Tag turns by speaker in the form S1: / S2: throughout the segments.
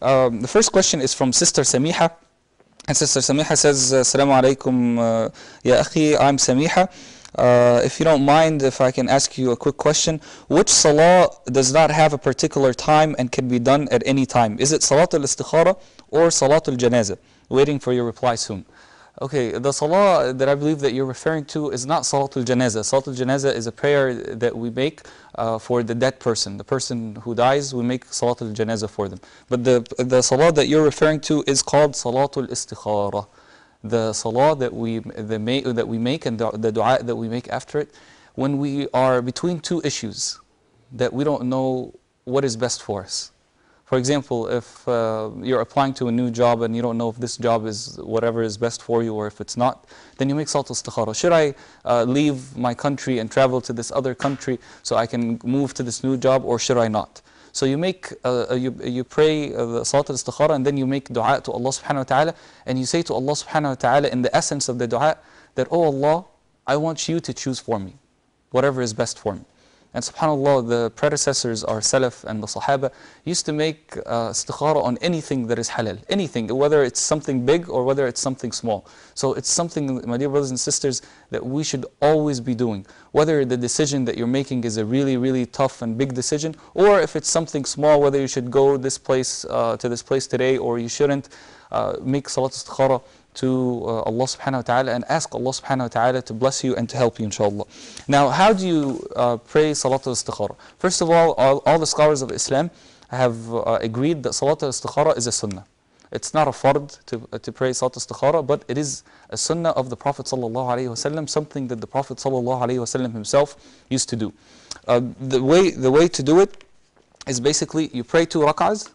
S1: Um, the first question is from Sister Samiha. And Sister Samiha says, uh, Assalamu alaikum, uh, ya akhi, I'm Samiha. Uh, if you don't mind, if I can ask you a quick question. Which salah does not have a particular time and can be done at any time? Is it Salat al-Istikhara or Salat al-Janazah? Waiting for your reply soon. Okay, the salah that I believe that you're referring to is not Salatul Janazah. Salatul Janazah is a prayer that we make uh, for the dead person. The person who dies, we make Salatul Janazah for them. But the, the salah that you're referring to is called Salatul Istikhara. The salah that we, the, that we make and the dua that we make after it when we are between two issues that we don't know what is best for us. For example, if uh, you're applying to a new job and you don't know if this job is whatever is best for you or if it's not, then you make salt istikhara. Should I uh, leave my country and travel to this other country so I can move to this new job or should I not? So you make, uh, uh you, you pray uh, the Salat al-Istikhara and then you make dua to Allah subhanahu wa ta'ala and you say to Allah subhanahu wa ta'ala in the essence of the dua that, Oh Allah, I want you to choose for me, whatever is best for me. And subhanAllah, the predecessors, our Salaf and the Sahaba, used to make uh, istikhara on anything that is halal. Anything, whether it's something big or whether it's something small. So it's something, my dear brothers and sisters, that we should always be doing. Whether the decision that you're making is a really, really tough and big decision, or if it's something small, whether you should go this place uh, to this place today or you shouldn't, uh, make salat istikhara to uh, Allah subhanahu wa ta'ala and ask Allah subhanahu wa ta'ala to bless you and to help you inshallah. Now how do you uh, pray Salatul Istikhara? First of all, all, all, the scholars of Islam have uh, agreed that Salatul Istikhara is a sunnah. It's not a fard to, uh, to pray Salatul Istikhara, but it is a sunnah of the Prophet sallallahu alaihi wasallam, something that the Prophet sallallahu alaihi wasallam himself used to do. Uh, the, way, the way to do it is basically you pray two rak'ahs,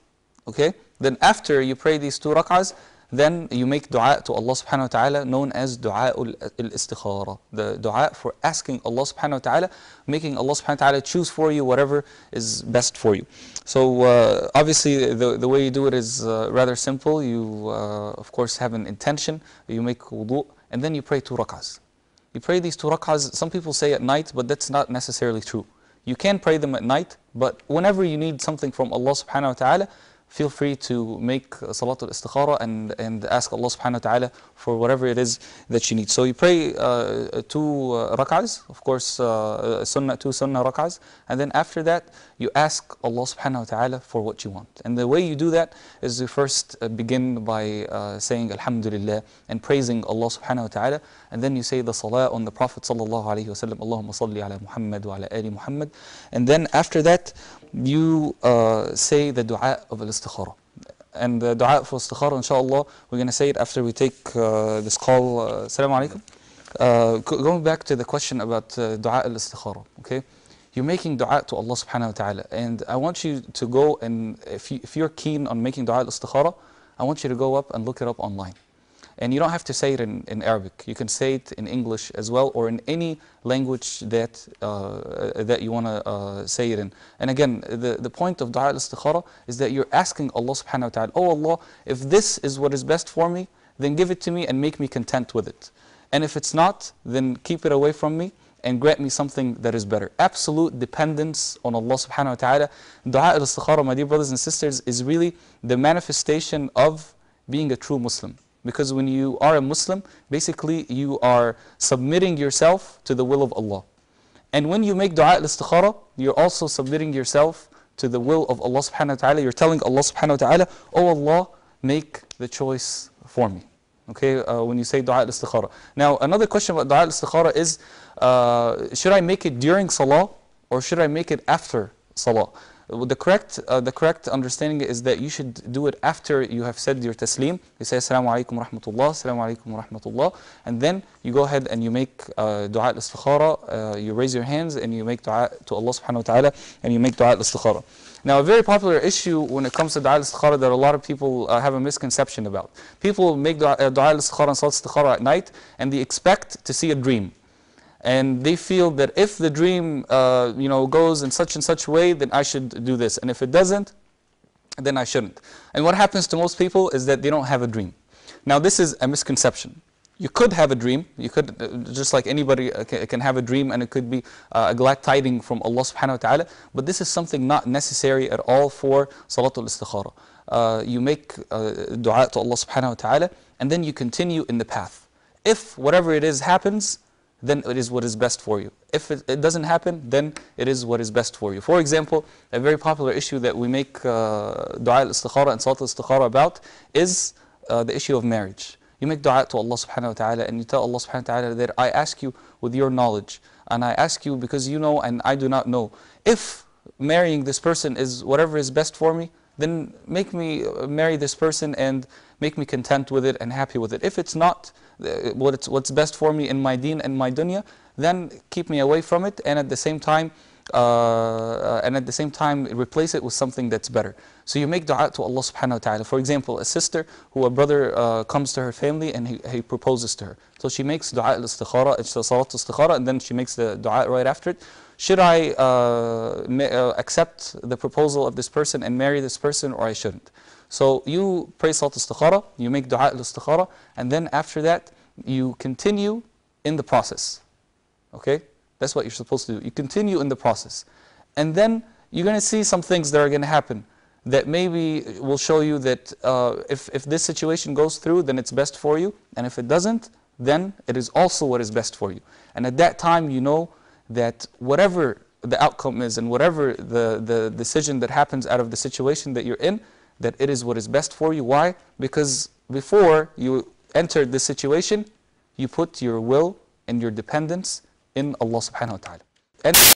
S1: okay? Then after you pray these two rak'ahs, then you make dua to Allah subhanahu wa ta'ala known as dua al-istikhara. The dua for asking Allah subhanahu wa ta'ala, making Allah subhanahu wa ta'ala choose for you whatever is best for you. So uh, obviously the, the way you do it is uh, rather simple. You uh, of course have an intention, you make wudu, and then you pray two rak'ahs. You pray these two rak'ahs, some people say at night, but that's not necessarily true. You can pray them at night, but whenever you need something from Allah subhanahu wa ta'ala, feel free to make Salatul Istikhara and, and ask Allah subhanahu wa ta'ala for whatever it is that you need. So you pray uh, uh two uh, rak'ahs, of course, uh, uh, sunnah, two sunnah rak'ahs, and then after that, you ask Allah subhanahu wa ta'ala for what you want. And the way you do that is you first uh, begin by uh, saying Alhamdulillah and praising Allah subhanahu wa ta'ala, and then you say the salah on the Prophet sallallahu alayhi wa sallam, Allahumma salli ala Muhammad wa ala ali Muhammad. And then after that, you uh, say the dua of al-istikhara. And the dua for istikhara, inshallah, we're going to say it after we take uh, this call. Uh, alaikum. Uh, going back to the question about uh, dua al-istikhara, okay? You're making dua to Allah subhanahu wa ta'ala. And I want you to go and, if, you, if you're keen on making dua al-istikhara, I want you to go up and look it up online. And you don't have to say it in, in Arabic. You can say it in English as well or in any language that, uh, that you want to uh, say it in. And again, the, the point of dua al-istikhara is that you're asking Allah subhanahu wa ta'ala, Oh Allah, if this is what is best for me, then give it to me and make me content with it. And if it's not, then keep it away from me and grant me something that is better. Absolute dependence on Allah subhanahu wa ta'ala. Dua al-istikhara, my dear brothers and sisters, is really the manifestation of being a true Muslim. Because when you are a Muslim, basically you are submitting yourself to the will of Allah. And when you make dua al-istikhara, you're also submitting yourself to the will of Allah subhanahu wa ta'ala. You're telling Allah subhanahu wa ta'ala, Oh Allah, make the choice for me. Okay, uh, when you say dua al-istikhara. Now, another question about dua al-istikhara is, uh, should I make it during salah or should I make it after salah? the correct, uh, the correct understanding is that you should do it after you have said your taslim. You say, Assalamu alaikum rahmatullah, Assalamu alaikum rahmatullah. And then you go ahead and you make uh, dua al-istikhara. Uh, you raise your hands and you make dua to Allah subhanahu wa ta'ala and you make dua al-istikhara. Now, a very popular issue when it comes to dua al-istikhara that a lot of people uh, have a misconception about. People make dua, uh, dua al-istikhara and salat al-istikhara at night and they expect to see a dream and they feel that if the dream uh, you know goes in such and such way then I should do this and if it doesn't then I shouldn't and what happens to most people is that they don't have a dream now this is a misconception you could have a dream you could uh, just like anybody uh, can have a dream and it could be uh, a glad tiding from Allah subhanahu wa ta'ala but this is something not necessary at all for salatul istikhara uh, you make uh, dua to Allah subhanahu wa ta'ala and then you continue in the path if whatever it is happens then it is what is best for you. If it, it, doesn't happen, then it is what is best for you. For example, a very popular issue that we make uh, dua al-istikhara and salat al-istikhara about is uh, the issue of marriage. You make dua to Allah subhanahu wa ta'ala and you tell Allah subhanahu wa ta'ala that I ask you with your knowledge and I ask you because you know and I do not know. If marrying this person is whatever is best for me, then make me uh, marry this person and make me content with it and happy with it. If it's not uh, what's best for me in my deen and my dunya, then keep me away from it and at the same time uh, and at the same time replace it with something that's better. So you make dua to Allah subhanahu wa ta'ala. For example, a sister who a brother uh, comes to her family and he, he, proposes to her. So she makes dua al-istikhara, salat istikhara, and then she makes the dua right after it. Should I uh, uh, accept the proposal of this person and marry this person or I shouldn't? So you pray Salat Istikhara, you make Dua Al-Istikhara, and then after that, you continue in the process. Okay? That's what you're supposed to do. You continue in the process. And then you're going to see some things that are going to happen that maybe will show you that uh, if, if this situation goes through, then it's best for you. And if it doesn't, then it is also what is best for you. And at that time, you know that whatever the outcome is and whatever the, the decision that happens out of the situation that you're in, that it is what is best for you. Why? Because before you entered this situation, you put your will and your dependence in Allah subhanahu wa ta'ala.